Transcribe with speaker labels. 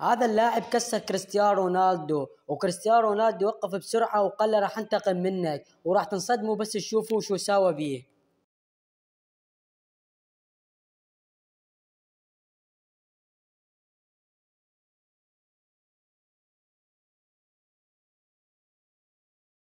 Speaker 1: هذا اللاعب كسر كريستيانو رونالدو وكريستيانو رونالدو وقف بسرعه وقال له راح انتقم منك وراح تنصدموا بس تشوفوا شو ساوى بيه